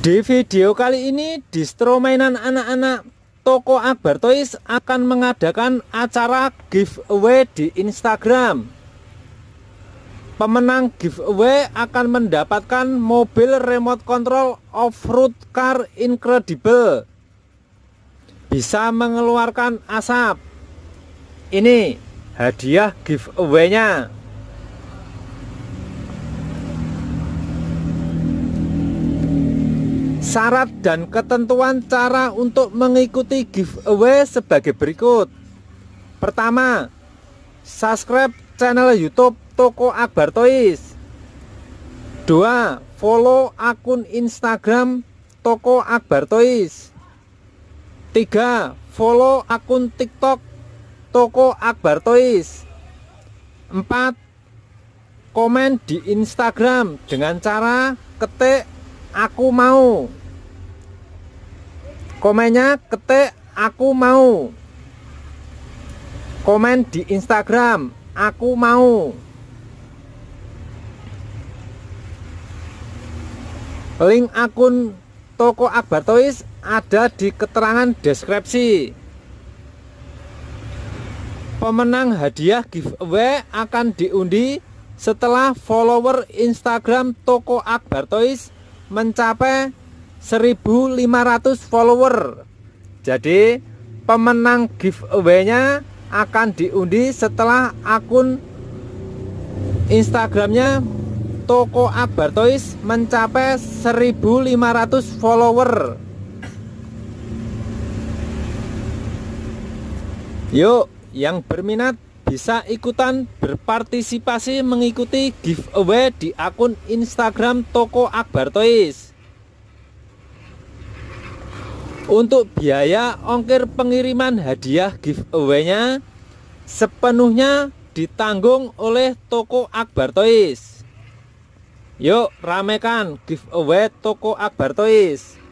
Di video kali ini, distro mainan anak-anak Toko Akbar Toys akan mengadakan acara giveaway di Instagram. Pemenang giveaway akan mendapatkan mobil remote control off-road car incredible. Bisa mengeluarkan asap. Ini hadiah giveaway-nya. Syarat dan ketentuan cara untuk mengikuti giveaway sebagai berikut. Pertama, subscribe channel YouTube Toko Akbar Toys. Dua, Follow akun Instagram Toko Akbar Toys. Tiga, Follow akun TikTok Toko Akbar Toys. Empat, Komen di Instagram dengan cara ketik aku mau komennya ketik aku mau komen di Instagram aku mau link akun toko Akbar Toys ada di keterangan deskripsi pemenang hadiah giveaway akan diundi setelah follower Instagram toko Akbar Toys mencapai 1500 follower. Jadi pemenang giveaway-nya akan diundi setelah akun Instagramnya Toko Akbar Toys mencapai 1500 follower. Yuk, yang berminat bisa ikutan berpartisipasi mengikuti giveaway di akun Instagram Toko Akbar Toys. Untuk biaya ongkir pengiriman hadiah giveaway-nya sepenuhnya ditanggung oleh Toko Akbar Toys. Yuk ramekan giveaway Toko Akbar Toys.